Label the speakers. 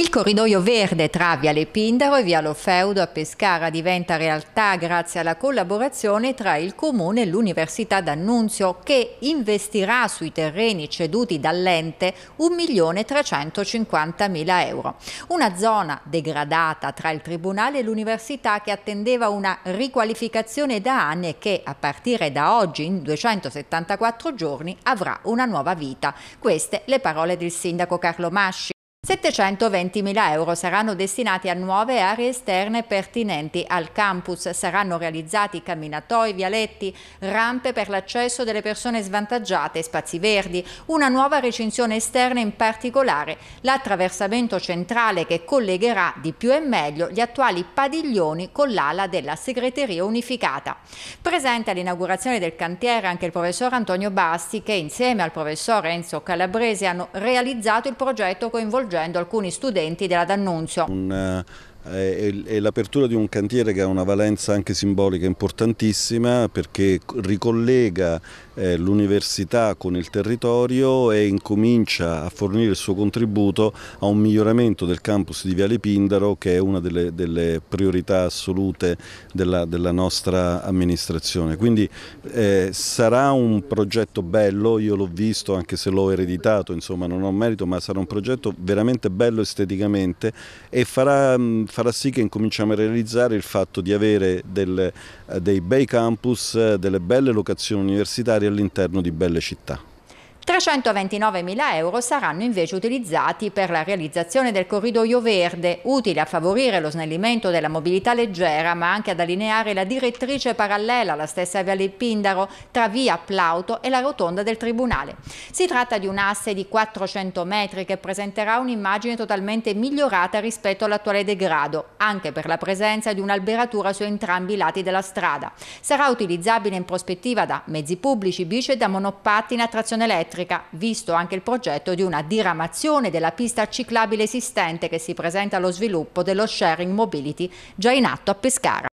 Speaker 1: Il corridoio verde tra Viale Pindaro e Viale Feudo a Pescara diventa realtà grazie alla collaborazione tra il Comune e l'Università d'Annunzio che investirà sui terreni ceduti dall'ente 1.350.000 euro. Una zona degradata tra il Tribunale e l'Università che attendeva una riqualificazione da anni e che a partire da oggi in 274 giorni avrà una nuova vita. Queste le parole del sindaco Carlo Masci 720.000 euro saranno destinati a nuove aree esterne pertinenti al campus. Saranno realizzati camminatoi, vialetti, rampe per l'accesso delle persone svantaggiate, spazi verdi, una nuova recinzione esterna in particolare, l'attraversamento centrale che collegherà di più e meglio gli attuali padiglioni con l'ala della segreteria unificata. Presente all'inaugurazione del cantiere anche il professor Antonio Basti che insieme al professor Enzo Calabrese hanno realizzato il progetto coinvolgente coinvolgendo alcuni studenti della D'Annunzio.
Speaker 2: Un eh, è eh, l'apertura di un cantiere che ha una valenza anche simbolica importantissima perché ricollega eh, l'università con il territorio e incomincia a fornire il suo contributo a un miglioramento del campus di Viale Pindaro che è una delle, delle priorità assolute della, della, nostra amministrazione. Quindi eh, sarà un progetto bello, io l'ho visto anche se l'ho ereditato, insomma non ho merito, ma sarà un progetto veramente bello esteticamente e farà farà sì che incominciamo a realizzare il fatto di avere delle, eh, dei bei campus, eh, delle belle locazioni universitarie all'interno di belle città.
Speaker 1: 329.000 euro saranno invece utilizzati per la realizzazione del corridoio verde, utile a favorire lo snellimento della mobilità leggera, ma anche ad allineare la direttrice parallela alla stessa Viale Pindaro tra via Plauto e la rotonda del Tribunale. Si tratta di un asse di 400 metri che presenterà un'immagine totalmente migliorata rispetto all'attuale degrado, anche per la presenza di un'alberatura su entrambi i lati della strada. Sarà utilizzabile in prospettiva da mezzi pubblici, bici e da monopatti in attrazione elettrica elettrica, visto anche il progetto di una diramazione della pista ciclabile esistente che si presenta allo sviluppo dello sharing mobility già in atto a Pescara.